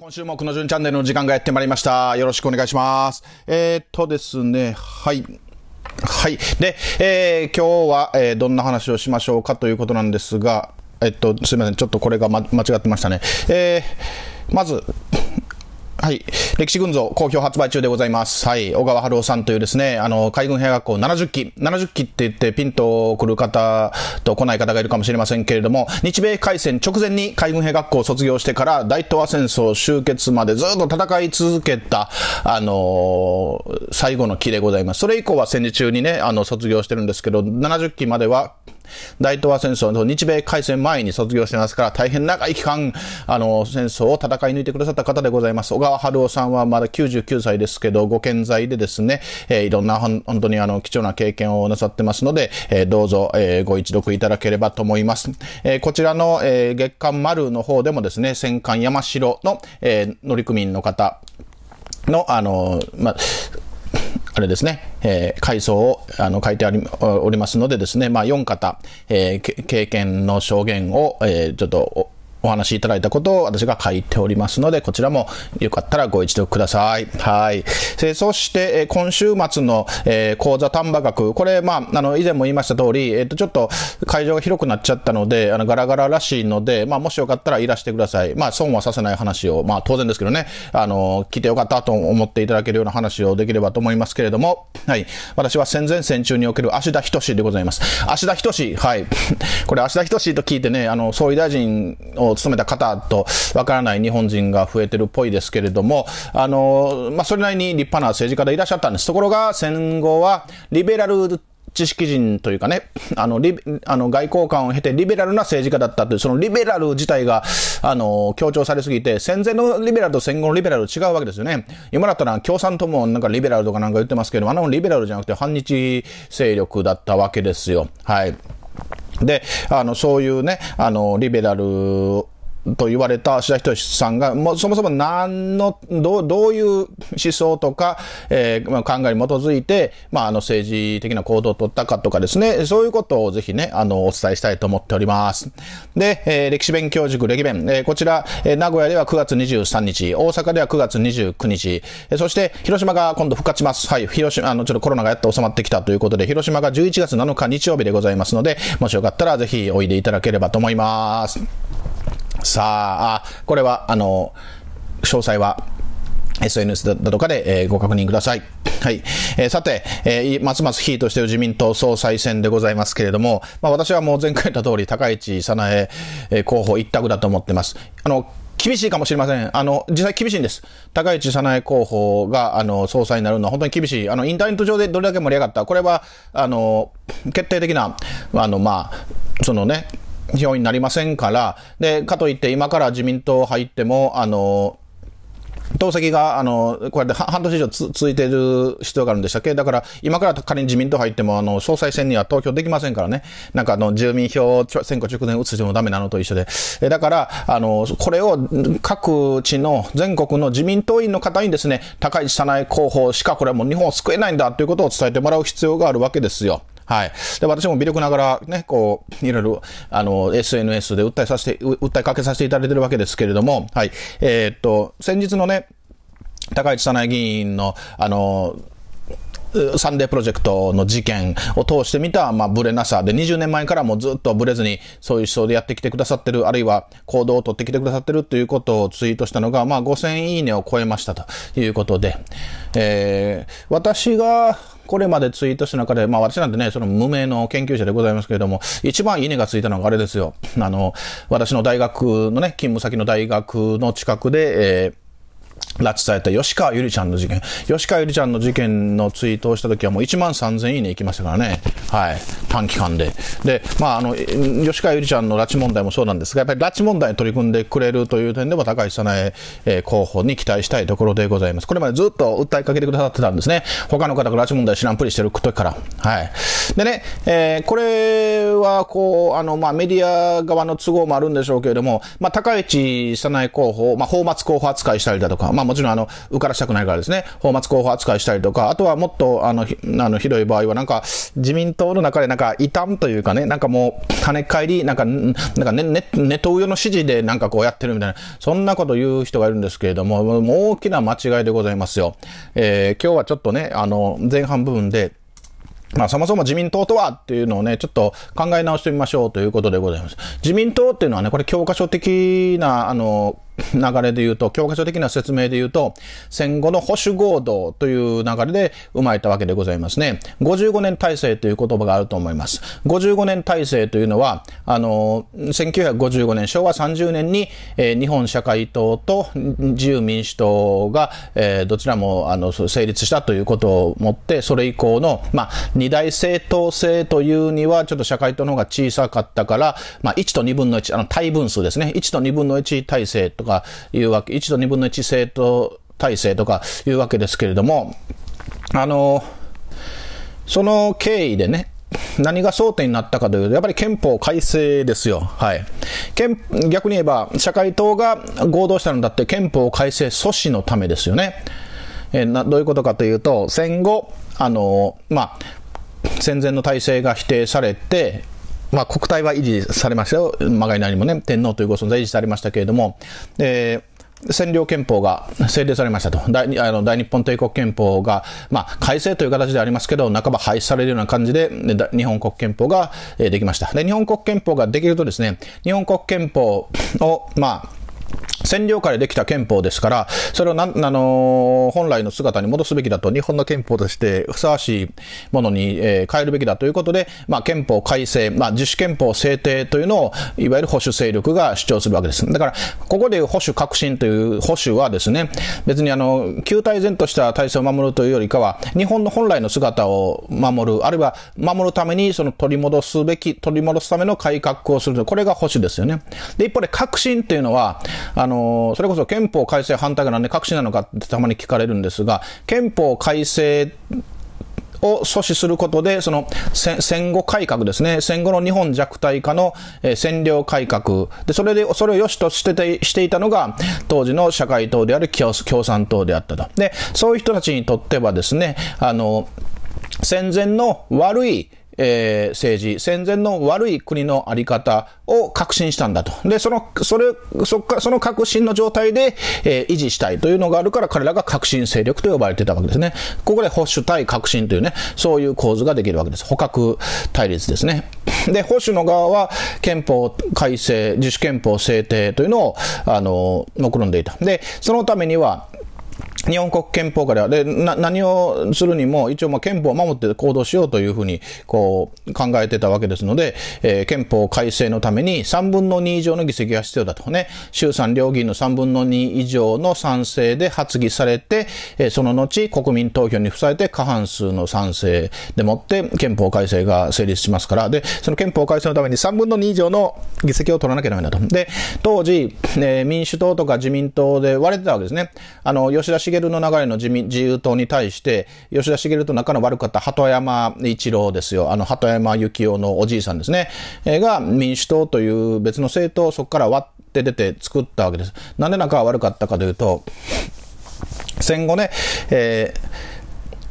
今週もくのじゅんチャンネルの時間がやってまいりました。よろしくお願いします。えー、っとですね、はい。はい。で、えー、今日は、えー、どんな話をしましょうかということなんですが、えっと、すいません。ちょっとこれが、ま、間違ってましたね。えまず、はい。歴史群像、好評発売中でございます。はい。小川春夫さんというですね、あの、海軍兵学校70期、70期って言ってピンと来る方と来ない方がいるかもしれませんけれども、日米開戦直前に海軍兵学校を卒業してから大東亜戦争終結までずっと戦い続けた、あのー、最後の期でございます。それ以降は戦時中にね、あの、卒業してるんですけど、70期までは大東亜戦争の日米開戦前に卒業してますから、大変長い期間、あの、戦争を戦い抜いてくださった方でございます。小川春夫さんはまだ99歳ですけど、ご健在でですね、えー、いろんな本当にあの、貴重な経験をなさってますので、えー、どうぞ、えー、ご一読いただければと思います。えー、こちらの、えー、月刊丸の方でもですね、戦艦山城の、えー、乗組員の方の、あの、まあ、あれですね、えー、階層をあの書いてあり、おりますのでですね、まあ、4方、えー、経験の証言を、えー、ちょっとお話いただいたことを私が書いておりますので、こちらもよかったらご一読ください。はい。えそして、え今週末の、え講座単波学、これ、まあ、あの、以前も言いました通り、えっ、と、ちょっと会場が広くなっちゃったので、あの、ガラガラらしいので、まあ、もしよかったらいらしてください。まあ、損はさせない話を、まあ、当然ですけどね、あの、来てよかったと思っていただけるような話をできればと思いますけれども、はい。私は戦前戦中における芦田仁でございます。芦田仁はい。これ、芦田仁と聞いてね、あの、総理大臣をの、めた方とわからない日本人が増えてるっぽいですけれども、あの、まあ、それなりに立派な政治家でいらっしゃったんです。ところが、戦後は、リベラル知識人というかね、あの、リあの外交官を経てリベラルな政治家だったという、そのリベラル自体が、あの、強調されすぎて、戦前のリベラルと戦後のリベラル違うわけですよね。今だったら共産党もなんかリベラルとかなんか言ってますけど、あのリベラルじゃなくて反日勢力だったわけですよ。はい。で、あの、そういうね、あの、リベラルと言われた白人さんが、もうそもそも何の、どう、どういう思想とか、えー、考えに基づいて、まあ、あの、政治的な行動を取ったかとかですね、そういうことをぜひね、あの、お伝えしたいと思っております。で、えー、歴史勉強塾歴弁、えー、こちら、えー、名古屋では9月23日、大阪では9月29日、えー、そして、広島が今度復活します。はい、広島、あの、ちょっとコロナがやっと収まってきたということで、広島が11月7日日曜日でございますので、もしよかったらぜひおいでいただければと思います。さあ、あこれは、あの、詳細は SNS だとかで、えー、ご確認ください。はい。えー、さて、えー、ますますヒートしている自民党総裁選でございますけれども、まあ私はもう前回言った通り、高市早苗、え候補一択だと思ってます。あの、厳しいかもしれません。あの、実際厳しいんです。高市早苗候補が、あの、総裁になるのは本当に厳しい。あの、インターネット上でどれだけ盛り上がった。これは、あの、決定的な、あの、まあ、そのね、票になりませんから、で、かといって今から自民党入っても、あの、党籍が、あの、こうやって半年以上続いている必要があるんでしたっけだから、今から仮に自民党入っても、あの、総裁選には投票できませんからね。なんか、あの、住民票を選挙直前移してもダメなのと一緒で。え、だから、あの、これを各地の全国の自民党員の方にですね、高市早苗候補しかこれはもう日本を救えないんだということを伝えてもらう必要があるわけですよ。はい。で、私も微力ながらね、こう、いろいろ、あの、SNS で訴えさせて、訴えかけさせていただいてるわけですけれども、はい。えー、っと、先日のね、高市早苗議員の、あの、サンデープロジェクトの事件を通してみた、まあ、ブレなさで、20年前からもずっとブレずに、そういう思想でやってきてくださってる、あるいは行動を取ってきてくださってるということをツイートしたのが、まあ、5000いいねを超えましたということで、えー、私が、これまでツイートした中で、まあ私なんてね、その無名の研究者でございますけれども、一番いいねがついたのがあれですよ。あの、私の大学のね、勤務先の大学の近くで、えー拉致された吉川ゆりちゃんの事件。吉川ゆりちゃんの事件のツイートをした時はもう1万3000いいねいきましたからね。はい。短期間で。で、まあ、あの、吉川ゆりちゃんの拉致問題もそうなんですが、やっぱり拉致問題に取り組んでくれるという点でも高市早苗、え候補に期待したいところでございます。これまでずっと訴えかけてくださってたんですね。他の方が拉致問題知らんぷりしてる時から。はい。でね、えー、これは、こう、あの、まあ、メディア側の都合もあるんでしょうけれども、まあ、高市早苗候補、まあ、泡沫候補扱いしたりだとか、まあもちろんあの、受からしたくないからですね、法末候補扱いしたりとか、あとはもっとあの、あのひどい場合はなんか、自民党の中でなんか異端というかね、なんかもう、跳ね返り、なんか、なんかね、ね、ネトウヨの指示でなんかこうやってるみたいな、そんなこと言う人がいるんですけれども、もう大きな間違いでございますよ。えー、今日はちょっとね、あの、前半部分で、まあそもそも自民党とはっていうのをね、ちょっと考え直してみましょうということでございます。自民党っていうのはね、これ教科書的な、あの、流れで言うと、教科書的な説明で言うと、戦後の保守合同という流れで生まれたわけでございますね。55年体制という言葉があると思います。55年体制というのは、あの、1955年、昭和30年に、えー、日本社会党と自由民主党が、えー、どちらもあの成立したということをもって、それ以降の、まあ、二大政党制というには、ちょっと社会党の方が小さかったから、まあ、1と2分の1、あの、対分数ですね。1と2分の1体制とか、かいうわけ、1と2分の1政党体制とかいうわけですけれども、あの、その経緯でね、何が争点になったかというと、やっぱり憲法改正ですよ。はい。憲、逆に言えば、社会党が合同したのだって憲法改正阻止のためですよね。えなどういうことかというと、戦後、あの、まあ、戦前の体制が否定されて、まあ、国体は維持されましたよ。まがいなにもね、天皇というご存在維持されましたけれども、えー占領憲法が制定されましたと。大あの大日本帝国憲法が、まあ、改正という形でありますけど、半ば廃止されるような感じで、日本国憲法が、えできました。で、日本国憲法ができるとですね、日本国憲法を、まあ、占領下でできた憲法ですから、それをな、あのー、本来の姿に戻すべきだと、日本の憲法としてふさわしいものに、えー、変えるべきだということで、まあ、憲法改正、まあ、自主憲法制定というのを、いわゆる保守勢力が主張するわけです。だから、ここでいう保守革新という保守はですね、別にあの、旧体然とした体制を守るというよりかは、日本の本来の姿を守る、あるいは守るために、その取り戻すべき、取り戻すための改革をするこれが保守ですよね。で、一方で革新というのは、あのの、それこそ憲法改正反対がなんで隠しなのかってたまに聞かれるんですが、憲法改正を阻止することで、その戦後改革ですね、戦後の日本弱体化の、えー、占領改革、で、それで、それを良しとしててしていたのが、当時の社会党である共産党であったと。で、そういう人たちにとってはですね、あの、戦前の悪い、えー、政治、戦前の悪い国のあり方を革新したんだと。で、その、それ、そっか、その革新の状態で、えー、維持したいというのがあるから、彼らが革新勢力と呼ばれてたわけですね。ここで保守対革新というね、そういう構図ができるわけです。捕獲対立ですね。で、保守の側は憲法改正、自主憲法制定というのを、あの、目論んでいた。で、そのためには、日本国憲法からで、な、何をするにも、一応、まあ、憲法を守って行動しようというふうに、こう、考えてたわけですので、えー、憲法改正のために3分の2以上の議席が必要だとね、衆参両議員の3分の2以上の賛成で発議されて、えー、その後、国民投票に付されて過半数の賛成でもって、憲法改正が成立しますから、で、その憲法改正のために3分の2以上の議席を取らなきゃダメだと。で、当時、えー、民主党とか自民党で割れてたわけですね。あの、吉田茂の流れの自民自由党に対して、吉田茂と仲の悪かった鳩山一郎ですよ。あの、鳩山幸雄のおじいさんですね。えー、が民主党という別の政党をそこから割って出て作ったわけです。なんで仲が悪かったかというと、戦後ね、えー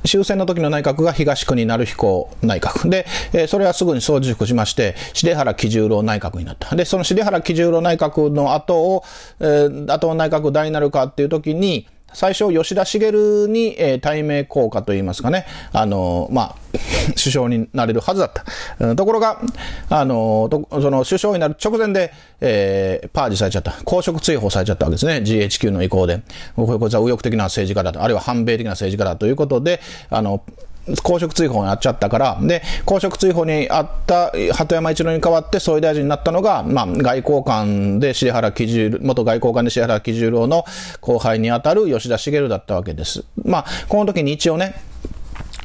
終戦の時の内閣が東国成彦内閣。で、えー、それはすぐに総辞職しまして、重原喜十郎内閣になった。で、その重原喜十郎内閣の後を、えー、後の内閣大なるかっていう時に、最初、吉田茂に、えー、対名効果といいますかね、あのー、まあ、首相になれるはずだった。ところが、あのー、その首相になる直前で、えー、パージされちゃった。公職追放されちゃったわけですね。GHQ の意向で。これは右翼的な政治家だと。あるいは反米的な政治家だということで、あの、公職追放になっちゃったから、で、公職追放にあった鳩山一郎に代わって総理大臣になったのが、まあ、外交官で重原喜十郎、元外交官で重原喜十郎の後輩にあたる吉田茂だったわけです。まあ、この時に一応ね、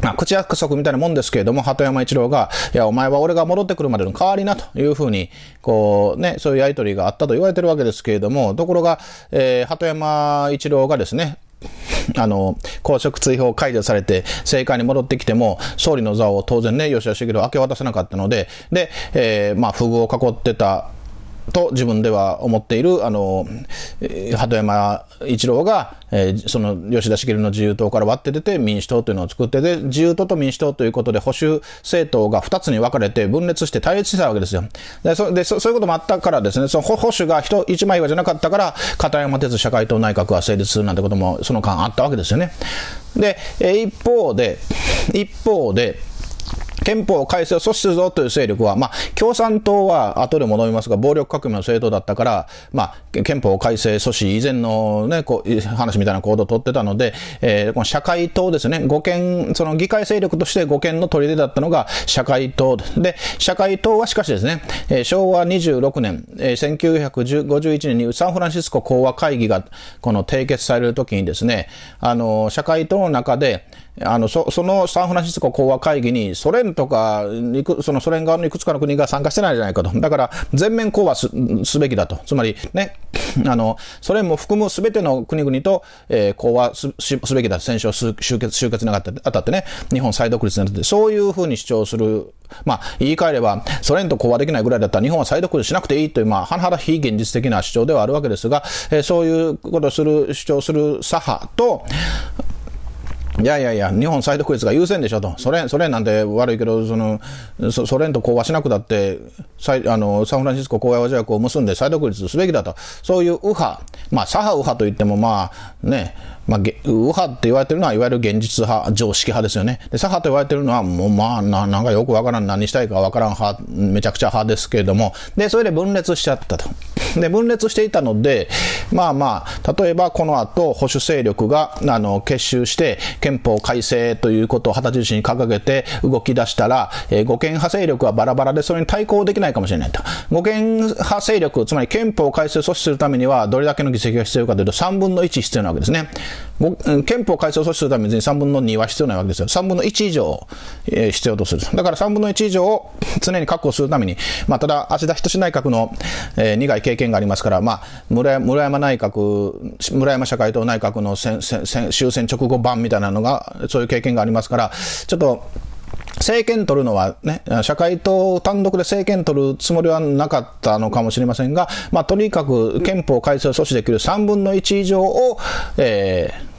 まあ、口約束みたいなもんですけれども、鳩山一郎が、いや、お前は俺が戻ってくるまでの代わりなというふうに、こうね、そういうやりとりがあったと言われてるわけですけれども、ところが、えー、鳩山一郎がですね、あの、公職追放解除されて、政界に戻ってきても、総理の座を当然ね、吉田茂明け渡せなかったので、で、えー、まあ、不遇を囲ってたと自分では思っているあの鳩山一郎が、えー、その吉田茂の自由党から割って出て民主党というのを作ってで自由党と民主党ということで保守政党が2つに分かれて分裂して対立してたわけですよでそでそういうこともあったからですねその保守が人一枚岩じゃなかったから片山哲社会党内閣は成立するなんてこともその間あったわけですよねで一方で一方で憲法改正を阻止するぞという勢力は、まあ、共産党は後で戻りますが、暴力革命の政党だったから、まあ、憲法改正阻止以前のね、こう、話みたいな行動を取ってたので、えー、この社会党ですね、護憲、その議会勢力として五権の砦だったのが社会党で、社会党はしかしですね、えー、昭和26年、えー、1951年にサンフランシスコ講和会議がこの締結されるときにですね、あの、社会党の中で、あの、そ、そのサンフランシスコ講和会議にソ連とか、そのソ連側のいくつかの国が参加してないじゃないかと。だから、全面講和す、すべきだと。つまり、ね、あの、ソ連も含むすべての国々と、えー、講和す、すべきだ。戦勝終結、終結にあたってね、日本再独立になって、そういうふうに主張する。まあ、言い換えれば、ソ連と講和できないぐらいだったら日本は再独立しなくていいという、まあ、はなはだ非現実的な主張ではあるわけですが、えー、そういうことをする、主張する左派と、いやいやいや、日本再独立が優先でしょと、ソ連ソ連なんて悪いけど、そのソ連と講和しなくたってあの、サンフランシスコ講和条約を結んで再独立すべきだと、そういう右派、まあ、左派右派といっても、まあね、まあ、右派って言われてるのは、いわゆる現実派、常識派ですよね。で左派と言われてるのは、もうまあな、なんかよくわからん、何したいかわからん派、めちゃくちゃ派ですけれども、でそれで分裂しちゃったと。で、分裂していたので、まあまあ、例えばこの後、保守勢力が、あの、結集して、憲法改正ということを旗印に掲げて動き出したら、えー、護憲派勢力はバラバラで、それに対抗できないかもしれないと。護憲派勢力、つまり憲法改正を阻止するためには、どれだけの議席が必要かというと、3分の1必要なわけですね。憲法改正を阻止するために3分の2は必要ないわけですよ。3分の1以上、え必要とする。だから3分の1以上を常に確保するために、まあ、ただ、足田仁内閣の、え苦い経験がありますから、まあ、村山内閣、村山社会党内閣の終戦直後版みたいなのが、そういう経験がありますから、ちょっと、政権取るのはね、社会党単独で政権取るつもりはなかったのかもしれませんが、まあ、とにかく憲法改正を阻止できる3分の1以上を、えー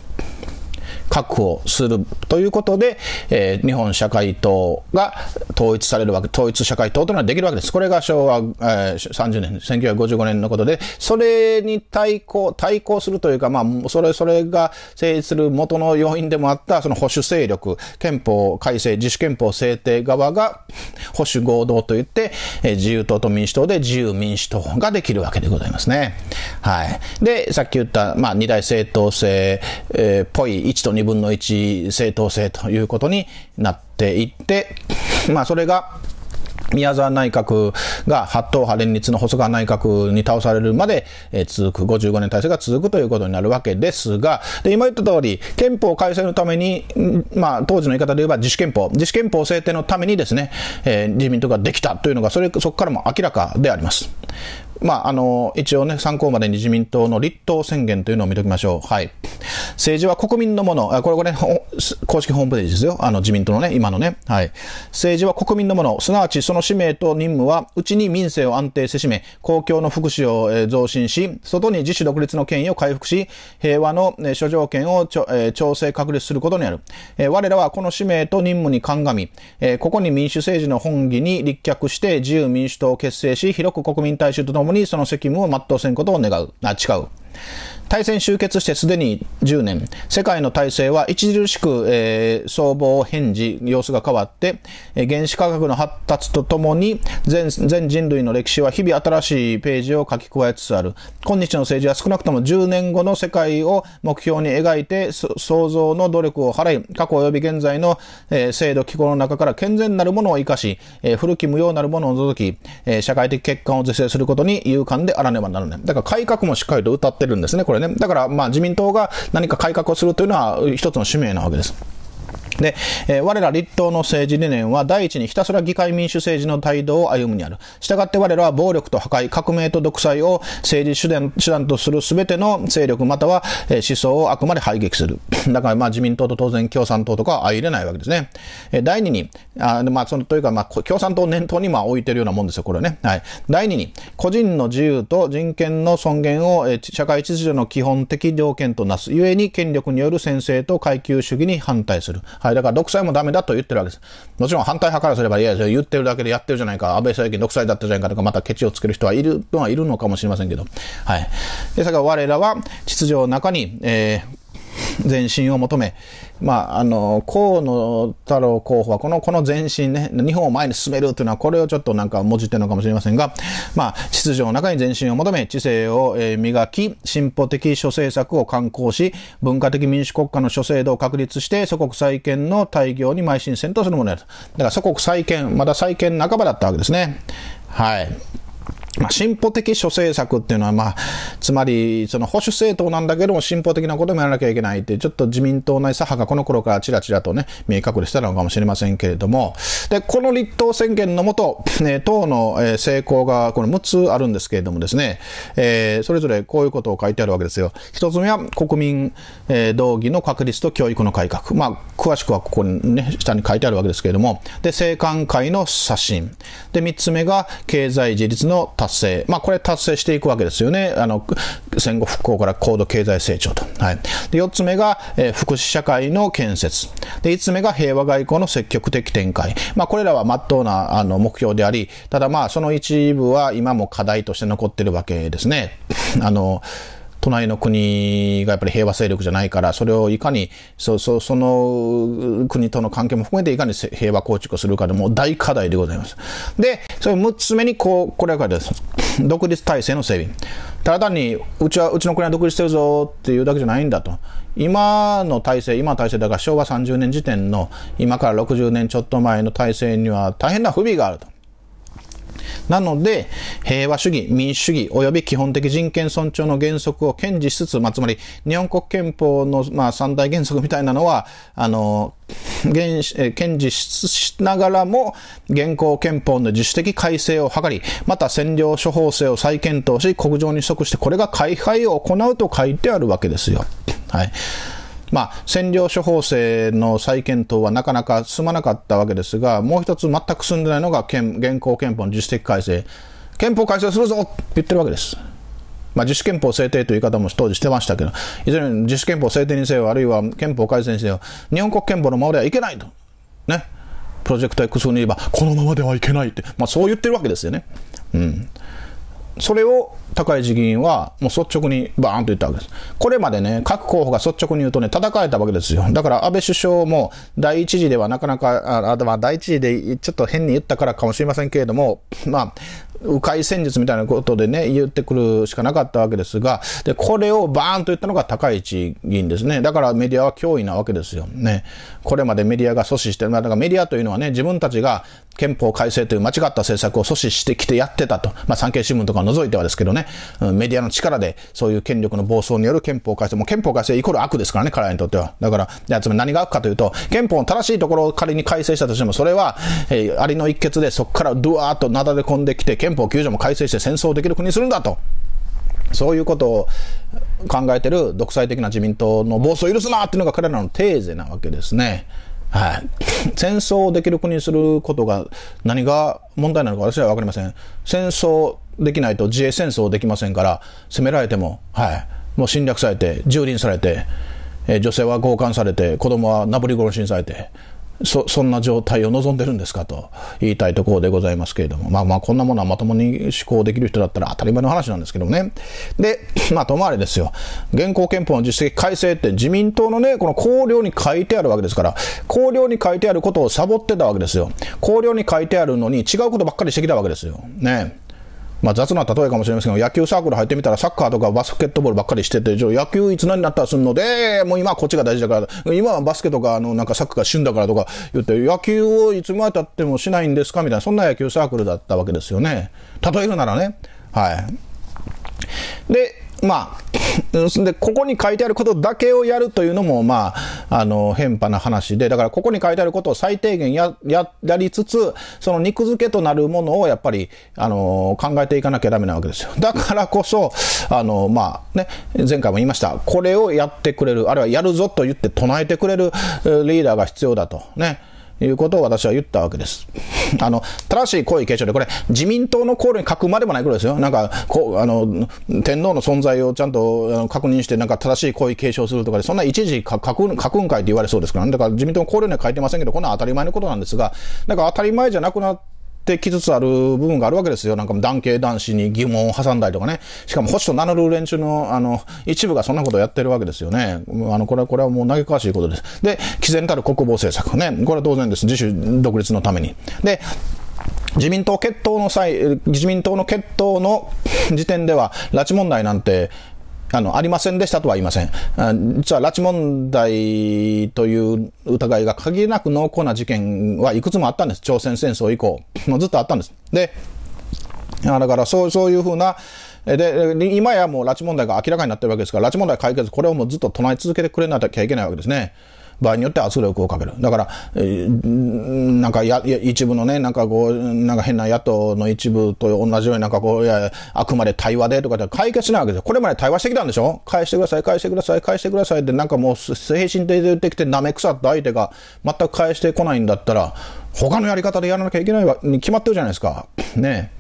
確保するということで、えー、日本社会党が統一されるわけ、統一社会党というのはできるわけです。これが昭和、えー、30年、1955年のことで、それに対抗、対抗するというか、まあ、それ、それが成立する元の要因でもあった、その保守勢力、憲法改正、自主憲法制定側が、保守合同といって、えー、自由党と民主党で自由民主党ができるわけでございますね。はい。で、さっき言った、まあ、二大政党制、えー、ぽい1と2分の正当性ということになっていって、まあそれが、宮沢内閣が八党派連立の細川内閣に倒されるまで続く、55年体制が続くということになるわけですが、で今言った通り、憲法改正のために、まあ、当時の言い方で言えば自主憲法、自主憲法制定のためにですね、えー、自民党ができたというのが、それ、そこからも明らかであります。まあ、あの、一応ね、参考までに自民党の立党宣言というのを見ときましょう。はい。政治は国民のもの。これこれ、公式ホームページですよ。あの、自民党のね、今のね。はい。政治は国民のもの。すなわち、その使命と任務は、うちに民生を安定せしめ、公共の福祉を増進し、外に自主独立の権威を回復し、平和の諸条件を調整確立することにある。我らはこの使命と任務に鑑み、ここに民主政治の本義に立脚して、自由民主党を結成し、広く国民大衆ととももにその責務を全うせんことを願う、あ、誓う。大戦終結してすでに10年、世界の体制は著しく、えー、相場を返事、様子が変わって、えー、原子科学の発達とともに全、全人類の歴史は日々新しいページを書き加えつつある。今日の政治は少なくとも10年後の世界を目標に描いて、創造の努力を払い、過去及び現在の、えー、制度機構の中から健全なるものを生かし、えー、古き無用なるものを除き、えー、社会的欠陥を是正することに勇敢であらねばならない。だから改革もしっかりと歌ってってるんですね、これね。だから、まあ、自民党が何か改革をするというのは、一つの使命なわけです。で、えー、我ら立党の政治理念は、第一にひたすら議会民主政治の態度を歩むにある。従って我らは暴力と破壊、革命と独裁を政治手段手段とするすべての勢力または、え思想をあくまで排撃する。だから、まあ、自民党と当然共産党とかは相入れないわけですね。えー、第二に、あまあ、その、というか、まあ、共産党を念頭に、まあ、置いてるようなもんですよ、これね。はい。第二に、個人の自由と人権の尊厳を、えー、社会秩序の基本的条件となす。ゆえに、権力による専制と階級主義に反対する。はい。だから、独裁もダメだと言ってるわけです。もちろん反対派からすれば、いやいや、言ってるだけでやってるじゃないか、安倍政権独裁だったじゃないかとか、またケチをつける人はいる分はいるのかもしれませんけど、はい。ですが、我らは秩序の中に、えー前進を求め、まあ、あの、河野太郎候補は、この、この前進ね、日本を前に進めるというのは、これをちょっとなんか、文字ってるのかもしれませんが、まあ、秩序の中に前進を求め、知性を、え磨き、進歩的諸政策を刊行し、文化的民主国家の諸制度を確立して、祖国再建の大業に邁進戦とするものである。だから、祖国再建、まだ再建半ばだったわけですね。はい。まあ、進歩的諸政策っていうのは、まあ、つまり、その保守政党なんだけども、進歩的なこともやらなきゃいけないって、ちょっと自民党内左派がこの頃からちらちらとね、見え隠れしたのかもしれませんけれども、で、この立党宣言のもと、ね、党の、え成功が、この6つあるんですけれどもですね、えー、それぞれこういうことを書いてあるわけですよ。一つ目は、国民、え道義の確立と教育の改革。まあ、詳しくはここにね、下に書いてあるわけですけれども、で、政官会の刷新。で、三つ目が、経済自立の達達成。まあ、これ達成していくわけですよね。あの、戦後復興から高度経済成長と。はい。で、4つ目が、えー、福祉社会の建設。で、5つ目が平和外交の積極的展開。まあ、これらは真っ当な、あの、目標であり、ただまあ、その一部は今も課題として残ってるわけですね。あの、隣の国がやっぱり平和勢力じゃないから、それをいかに、そ、そ、その国との関係も含めていかに平和構築するかでも大課題でございます。で、それ6つ目に、こう、これがです。独立体制の整備。ただ単に、うちは、うちの国は独立してるぞっていうだけじゃないんだと。今の体制、今の体制だから昭和30年時点の今から60年ちょっと前の体制には大変な不備があると。なので、平和主義、民主主義、及び基本的人権尊重の原則を堅持しつつ、まあ、つまり、日本国憲法の、まあ、三大原則みたいなのは、あの、堅持しながらも、現行憲法の自主的改正を図り、また占領処方制を再検討し、国情に即してこれが開会を行うと書いてあるわけですよ。はい。まあ、占領処方制の再検討はなかなか進まなかったわけですが、もう一つ全く進んでないのが現行憲法の自主的改正。憲法改正するぞって言ってるわけです。まあ、自主憲法制定という言い方も当時してましたけど、いずれに自主憲法制定にせよ、あるいは憲法改正にせよ、日本国憲法のままではいけないと。ね。プロジェクト X に言えば、このままではいけないって、まあ、そう言ってるわけですよね。うん。それを高市議員はもう率直にバーンと言ったわけです。これまでね、各候補が率直に言うとね、戦えたわけですよ。だから安倍首相も第一次ではなかなか、あ、まあ、第一次でちょっと変に言ったからかもしれませんけれども、まあ、迂回戦術みたいなことでね、言ってくるしかなかったわけですが、で、これをバーンと言ったのが高市議員ですね。だからメディアは脅威なわけですよ。ね。これまでメディアが阻止してる。だからメディアというのはね、自分たちが憲法改正という間違った政策を阻止してきてやってたと。まあ、産経新聞とかを除いてはですけどね、メディアの力で、そういう権力の暴走による憲法改正、も憲法改正イコール悪ですからね、彼らにとっては。だから、じつまり何が悪かというと、憲法の正しいところを仮に改正したとしても、それは、えー、ありの一決でそこからドゥワーッとなだれ込んできて、憲法9条も改正して戦争できる国にするんだと。そういうことを考えてる独裁的な自民党の暴走を許すなっていうのが彼らのテーゼなわけですね。はい。戦争をできる国にすることが何が問題なのか私はわかりません。戦争できないと自衛戦争できませんから、攻められても、はい。もう侵略されて、蹂躙されて、え女性は強姦されて、子供はなぶり殺しにされて、そそんな状態を望んでるんですかと言いたいところでございますけれども、まあまあこんなものはまともに思考できる人だったら当たり前の話なんですけどもね。で、まあともあれですよ。現行憲法の実績改正って自民党のね、この綱領に書いてあるわけですから、綱領に書いてあることをサボってたわけですよ。綱領に書いてあるのに違うことばっかりしてきたわけですよ。ね。まあ、雑な例えかもしれませんが、野球サークル入ってみたら、サッカーとかバスケットボールばっかりしてて、野球いつ何になったらするので、もう今はこっちが大事だから、今はバスケとか、あの、なんかサッカーが旬だからとか言って、野球をいつまでたってもしないんですかみたいな、そんな野球サークルだったわけですよね。例えるならね。はい。で、まあ、で、ここに書いてあることだけをやるというのも、まあ、あの、変派な話で、だからここに書いてあることを最低限や、や、やりつつ、その肉付けとなるものをやっぱり、あの、考えていかなきゃダメなわけですよ。だからこそ、あの、まあ、ね、前回も言いました、これをやってくれる、あるいはやるぞと言って唱えてくれるリーダーが必要だと、ね、いうことを私は言ったわけです。あの、正しい皇位継承で、これ、自民党の考慮に書くまでもないことですよ。なんか、こう、あの、天皇の存在をちゃんとあの確認して、なんか正しい皇位継承するとかで、そんな一時書く、書くんかいって言われそうですから、ね、だから自民党の考慮には書いてませんけど、こんな当たり前のことなんですが、なんか当たり前じゃなくなって、ってきつつある部分があるわけですよ。なんか男系男子に疑問を挟んだりとかね。しかも保守と名乗る連中の、あの、一部がそんなことをやってるわけですよね。あの、これは、これはもう嘆かわしいことです。で、毅然たる国防政策ね。これは当然です。自主独立のために。で、自民党決闘の際、自民党の決闘の時点では、拉致問題なんて、あの、ありませんでしたとは言いません。実は拉致問題という疑いが限りなく濃厚な事件はいくつもあったんです。朝鮮戦争以降。もうずっとあったんです。で、だからそう、そういうふうな、で、今やもう拉致問題が明らかになってるわけですから、拉致問題解決、これをもうずっと唱え続けてくれなきゃいけないわけですね。場合によって圧力をかける。だから、えー、なんかや、一部のね、なんかこう、なんか変な野党の一部と同じようになんかこう、いや、あくまで対話でとかって解決しないわけですよ。これまで対話してきたんでしょ返してください、返してください、返してくださいってなんかもう精神的で言ってきて舐め腐った相手が全く返してこないんだったら、他のやり方でやらなきゃいけないに決まってるじゃないですか。ね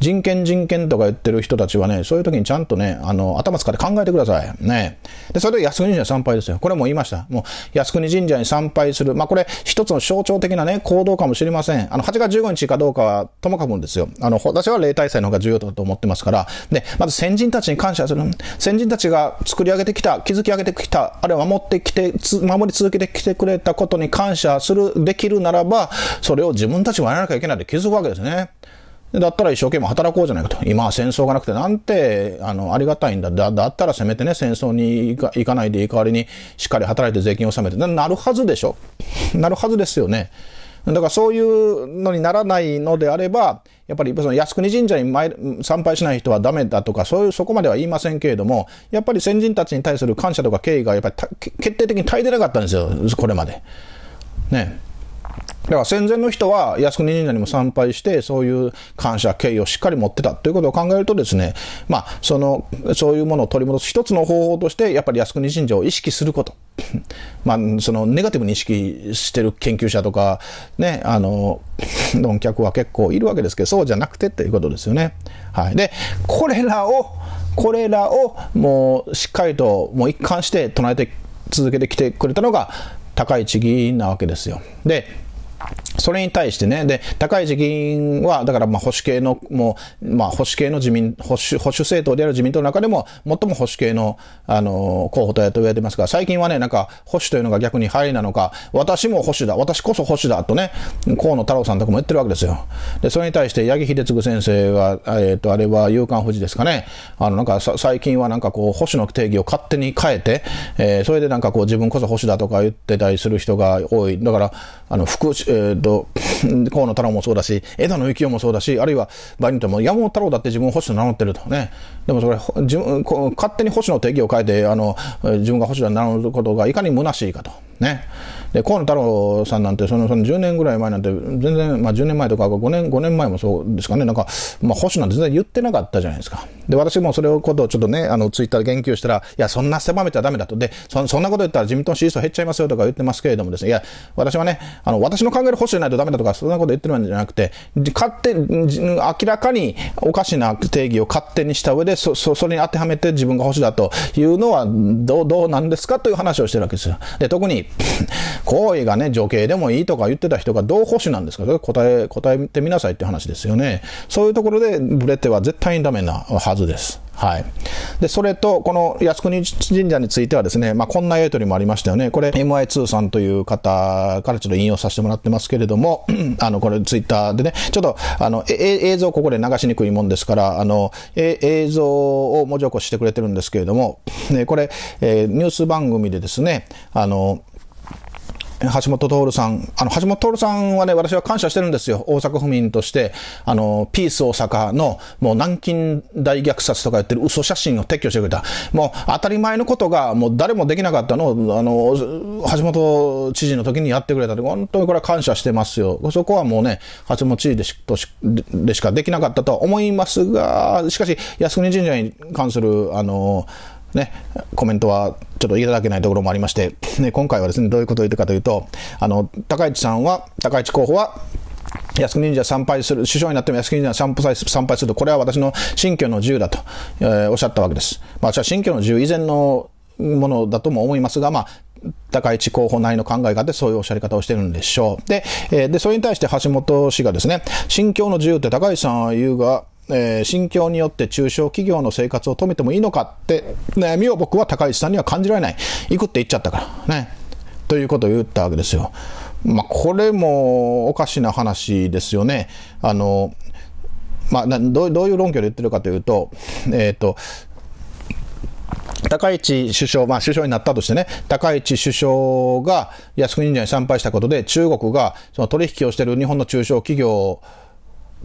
人権人権とか言ってる人たちはね、そういう時にちゃんとね、あの、頭使って考えてください。ね。で、それで靖国神社参拝ですよ。これも言いました。もう、靖国神社に参拝する。まあ、これ、一つの象徴的なね、行動かもしれません。あの、8月15日かどうかは、ともかくんですよ。あの、私は例大祭の方が重要だと思ってますから。で、まず先人たちに感謝する。先人たちが作り上げてきた、築き上げてきた、あるいは守ってきて、守り続けてきてくれたことに感謝する、できるならば、それを自分たちもやらなきゃいけないで気づくわけですね。だったら一生懸命働こうじゃないかと。今は戦争がなくてなんて、あの、ありがたいんだ。だ、だったらせめてね、戦争に行かないでいい代わりに、しっかり働いて税金を納めて、なるはずでしょ。なるはずですよね。だからそういうのにならないのであれば、やっぱりその靖国神社に参拝しない人はダメだとか、そういう、そこまでは言いませんけれども、やっぱり先人たちに対する感謝とか敬意が、やっぱり決定的に耐えてなかったんですよ、これまで。ね。だから戦前の人は靖国神社にも参拝して、そういう感謝、敬意をしっかり持ってたということを考えるとですね、まあ、その、そういうものを取り戻す一つの方法として、やっぱり靖国神社を意識すること。まあ、その、ネガティブに意識してる研究者とか、ね、あの、論客は結構いるわけですけど、そうじゃなくてっていうことですよね。はい。で、これらを、これらをもうしっかりともう一貫して唱えて続けてきてくれたのが、高い地銀なわけですよ。でそれに対してね、で、高市議員は、だからまあ保守系の、もう、まあ保守系の自民、保守、保守政党である自民党の中でも、最も保守系の、あの、候補とやと言われてますが、最近はね、なんか保守というのが逆に入りなのか、私も保守だ、私こそ保守だとね、河野太郎さんとかも言ってるわけですよ。で、それに対して、八木秀次先生は、えっ、ー、と、あれは、夕刊富士ですかね、あの、なんか最近はなんかこう、保守の定義を勝手に変えて、えー、それでなんかこう、自分こそ保守だとか言ってたりする人が多い。だから、あの、福、えっ、ー、と、河野太郎もそうだし、枝野幸男もそうだし、あるいは場合によっても山本太郎だって自分を保守と名乗ってるとね、でもそれ自分こ勝手に保守の定義を変えてあの自分が保守だになることがいかに虚しいかと。ね、で河野太郎さんなんてそのその10年ぐらい前なんて全然、まあ、10年前とか5年 ,5 年前もそうですかねなんか、まあ、保守なんて全然言ってなかったじゃないですかで私もそれをことをちょっとねあのツイッターで言及したらいやそんな狭めちゃだめだとでそそんなこと言ったら自民党の支持層減っちゃいますよとか言ってますけれどもですねいや私はねあの私の考える保守じゃないとだめだとかそんなこと言ってるんじゃなくて勝手明らかにおかしな定義を勝手にした上でそ、そ、それに当てはめて自分が保守だというのは、どう、どうなんですかという話をしてるわけですよ。で、特に、行為がね、女系でもいいとか言ってた人がどう保守なんですかそれ答え、答えてみなさいって話ですよね。そういうところで、ブレては絶対にダメなはずです。はい、でそれと、この靖国神社については、ですね、まあ、こんなやり取りもありましたよね、これ、MI2 さんという方からちょっと引用させてもらってますけれども、あのこれ、ツイッターでね、ちょっとあのえ映像、ここで流しにくいもんですからあのえ、映像を文字起こししてくれてるんですけれども、ね、これ、えー、ニュース番組でですね、あの橋本徹さん、あの、橋本徹さんはね、私は感謝してるんですよ。大阪府民として、あの、ピース大阪の、もう南京大虐殺とか言ってる嘘写真を撤去してくれた。もう当たり前のことが、もう誰もできなかったのを、あの、橋本知事の時にやってくれた本当にこれは感謝してますよ。そこはもうね、橋本知事でしでしかできなかったと思いますが、しかし、靖国神社に関する、あの、ね、コメントはちょっといただけないところもありまして、ね、今回はですね、どういうことを言ったかというと、あの、高市さんは、高市候補は、靖国神社参拝する、首相になっても靖国神社参拝参拝すると、これは私の信教の自由だと、えー、おっしゃったわけです。まあ、私は信教の自由以前のものだとも思いますが、まあ、高市候補内の考え方でそういうおっしゃり方をしてるんでしょう。で、えー、で、それに対して橋本氏がですね、信教の自由って高市さんは言うが、えー、心境によって中小企業の生活を止めてもいいのかって悩みを僕は高市さんには感じられない。行くって言っちゃったから。ね。ということを言ったわけですよ。まあ、これもおかしな話ですよね。あの、まあ、どういう論拠で言ってるかというと、えっ、ー、と、高市首相、まあ首相になったとしてね、高市首相が靖国神社に参拝したことで、中国がその取引をしている日本の中小企業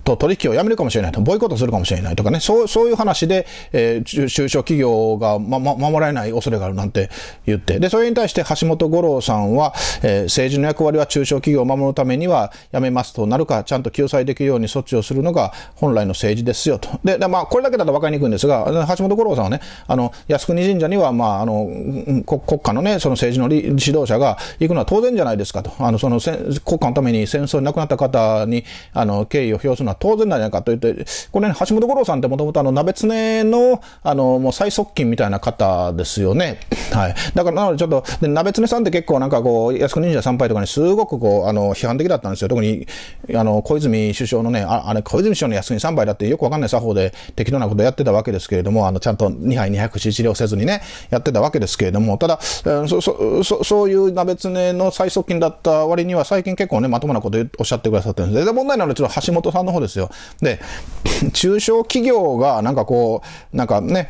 と取引をやめるかもしれないと、ボイコットするかもしれないとかね、そう、そういう話で、えー、中小企業が、ま、守られない恐れがあるなんて言って、で、それに対して橋本五郎さんは、えー、政治の役割は中小企業を守るためにはやめますとなるか、ちゃんと救済できるように措置をするのが本来の政治ですよと。で、でまあ、これだけだと分かりにくいんですが、橋本五郎さんはね、あの、靖国神社には、まあ、あの、国家のね、その政治の指導者が行くのは当然じゃないですかと。あの、その、国家のために戦争に亡くなった方に、あの、敬意を表すのは当然なんじゃないかと言って、これね、橋本五郎さんってもともとあの、鍋常の、あの、もう最側近みたいな方ですよね。はい。だから、なのでちょっと、で、鍋常さんって結構なんかこう、靖国神社参拝とかにすごくこう、あの、批判的だったんですよ。特に、あの、小泉首相のね、ああれ、小泉首相の靖国参拝だってよくわかんない作法で適当なことやってたわけですけれども、あの、ちゃんと2杯200し治療せずにね、やってたわけですけれども、ただ、そ、そ、そそういう鍋常の最側近だった割には最近結構ね、まともなことおっしゃってくださってるんですで、問題なのはちょっと橋本さんの方方ですよ。で、中小企業がなんかこう、なんかね、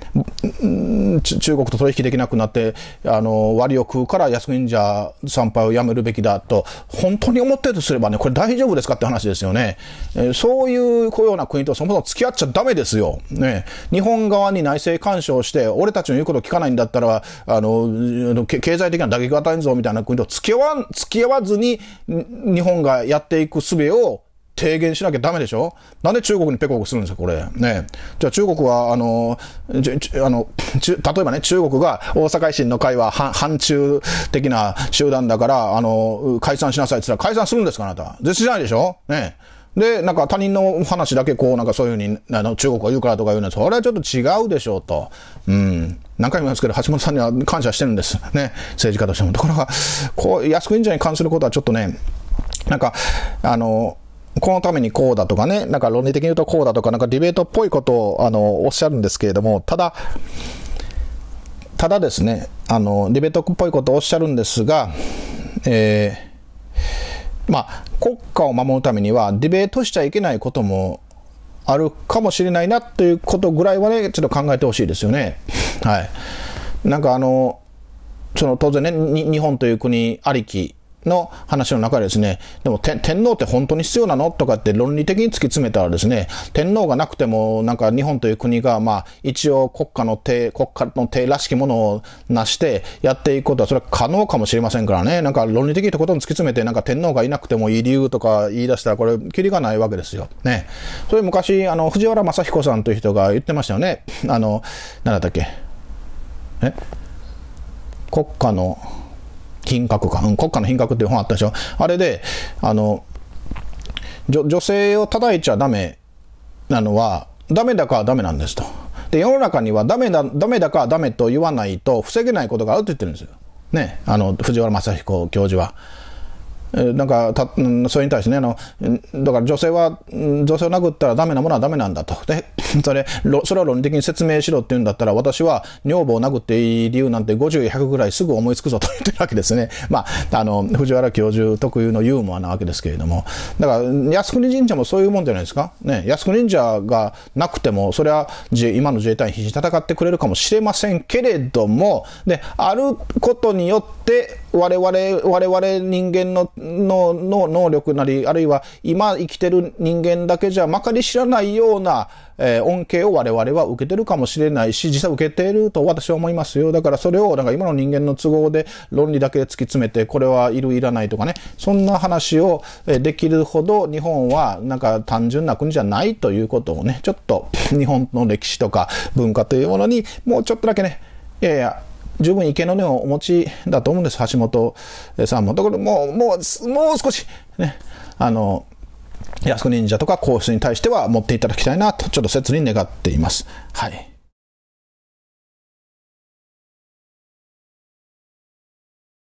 中国と取引できなくなって、あの、割を食うから靖国神社参拝をやめるべきだと、本当に思ってるとすればね、これ大丈夫ですかって話ですよね。えそういうような国とそもそも付き合っちゃダメですよ。ね、日本側に内政干渉して、俺たちの言うこと聞かないんだったら、あの、経済的な打撃が与えんぞみたいな国と付き合わ付き合わずに、日本がやっていく術を、提言しなきゃダメでしょなんで中国にペコペコするんですか、これ。ね。じゃあ中国は、あの、あの 例えばね、中国が大阪維新の会は反中的な集団だから、あの、解散しなさいって言ったら解散するんですか、あなた。絶対しないでしょね。で、なんか他人の話だけこう、なんかそういうふうに、あの、中国が言うからとか言うのは、それはちょっと違うでしょうと。うん。何回も言いますけど、橋本さんには感謝してるんです。ね。政治家としても。ところが、こう、靖国神社に関することはちょっとね、なんか、あの、このためにこうだとかね、なんか論理的に言うとこうだとか、なんかディベートっぽいことをあのおっしゃるんですけれども、ただ、ただですね、あのディベートっぽいことをおっしゃるんですが、えー、まあ、国家を守るためには、ディベートしちゃいけないこともあるかもしれないなということぐらいはね、ちょっと考えてほしいですよね。はい。なんかあの、その当然ね、日本という国ありきの話の中でですね、でも天皇って本当に必要なのとかって論理的に突き詰めたらですね、天皇がなくてもなんか日本という国がまあ一応国家の手、国家の手らしきものを成してやっていくことはそれは可能かもしれませんからね、なんか論理的ってことに突き詰めてなんか天皇がいなくてもいい理由とか言い出したらこれキリがないわけですよ。ね。それ昔あの藤原正彦さんという人が言ってましたよね。あの、何だったっけえ国家の品格か、うん、国家の品格っていう本あったでしょ。あれで、あの、女性を叩いちゃダメなのは、ダメだからダメなんですと。で、世の中にはダメだ、ダメだからダメと言わないと防げないことがあると言ってるんですよ。ね、あの、藤原正彦教授は。なんかた、それに対してね、あの、だから女性は、女性を殴ったらダメなものはダメなんだと。で、それ、それを論理的に説明しろって言うんだったら、私は女房を殴っていい理由なんて50、100ぐらいすぐ思いつくぞと言ってるわけですね。まあ、あの、藤原教授特有のユーモアなわけですけれども。だから、靖国神社もそういうもんじゃないですか。ね、靖国神社がなくても、それは今の自衛隊に必死に戦ってくれるかもしれませんけれども、で、あることによって、我々、我々人間ののの能力なり、あるいは今生きてる人間だけじゃまかり知らないような、えー、恩恵を我々は受けてるかもしれないし、実際受けていると私は思いますよ。だからそれを、なんか今の人間の都合で論理だけ突き詰めて、これはいるいらないとかね、そんな話をできるほど日本はなんか単純な国じゃないということをね、ちょっと日本の歴史とか文化というものにもうちょっとだけね、いやいや、十分池の根をお持ちだと思うんです、橋本さんも。だからもう、もう、もう少し、ね、あの、靖国神社とか皇室に対しては持っていただきたいなと、ちょっと切に願っています。はい。